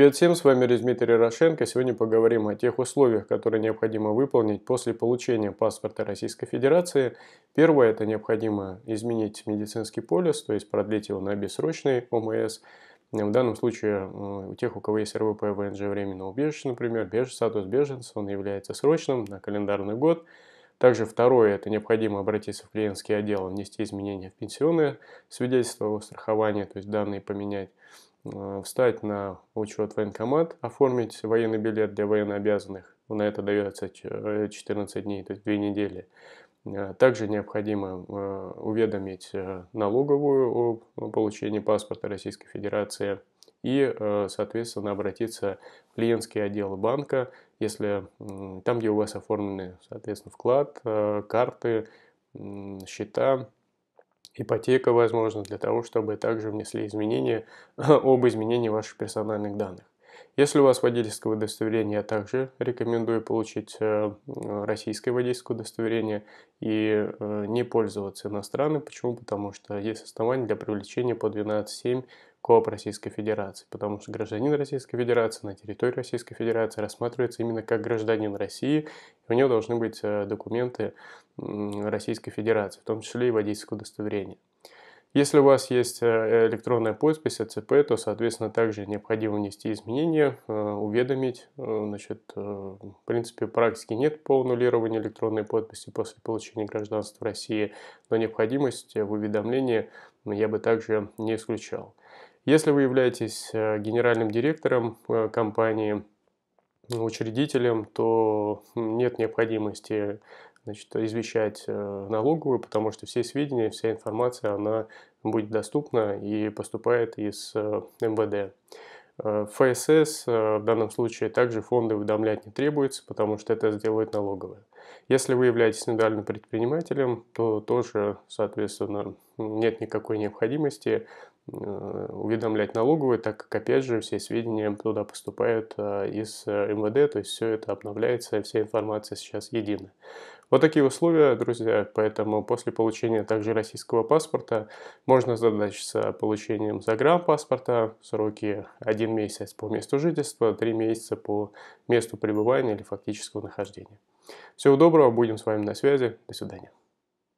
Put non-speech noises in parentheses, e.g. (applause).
Привет всем, с вами Дмитрий Ярошенко. Сегодня поговорим о тех условиях, которые необходимо выполнить после получения паспорта Российской Федерации. Первое – это необходимо изменить медицинский полис, то есть продлить его на бессрочный ОМС. В данном случае у тех, у кого есть РВП, ВНЖ, временное убежище, например, беженец, статус беженца, он является срочным на календарный год. Также второе – это необходимо обратиться в клиентский отдел, внести изменения в пенсионное свидетельство о страховании, то есть данные поменять. Э, встать на учет военкомат, оформить военный билет для военнообязанных. На это дается 14 э, дней, то есть 2 недели. Э, также необходимо уведомить налоговую о получении паспорта Российской Федерации и, соответственно, обратиться в клиентский отдел банка, если там, где у вас оформлены, соответственно, вклад, карты, счета, ипотека, возможно, для того, чтобы также внесли изменения (laughs) об изменении ваших персональных данных. Если у вас водительское удостоверение, я также рекомендую получить э, российское водительское удостоверение и э, не пользоваться иностранным. Почему? Потому что есть основания для привлечения по 12.7 КОАП Российской Федерации, потому что гражданин Российской Федерации на территории Российской Федерации рассматривается именно как гражданин России, и у него должны быть э, документы Российской Федерации, в том числе и водительское удостоверение. Если у вас есть э, электронная подпись АЦП, то, соответственно, также необходимо внести изменения, э, уведомить. Значит, в принципе, практики нет по аннулированию электронной подписи после получения гражданства России, но необходимость в уведомлении я бы также не исключал. Если вы являетесь э, генеральным директором э, компании, учредителем, то нет необходимости значит, извещать э, налоговую, потому что все сведения, вся информация, она будет доступна и поступает из МВД. ФСС в данном случае также фонды уведомлять не требуется, потому что это сделает налоговая. Если вы являетесь индивидуальным предпринимателем, то тоже, соответственно, нет никакой необходимости Э, уведомлять налоговые, так как, опять же, все сведения туда поступают э, из э, МВД, то есть все это обновляется, вся информация сейчас едина. Вот такие условия, друзья, поэтому после получения также российского паспорта можно задачиться получением загранпаспорта в сроки один месяц по месту жительства, три месяца по месту пребывания или фактического нахождения. Всего доброго, будем с вами на связи, до свидания.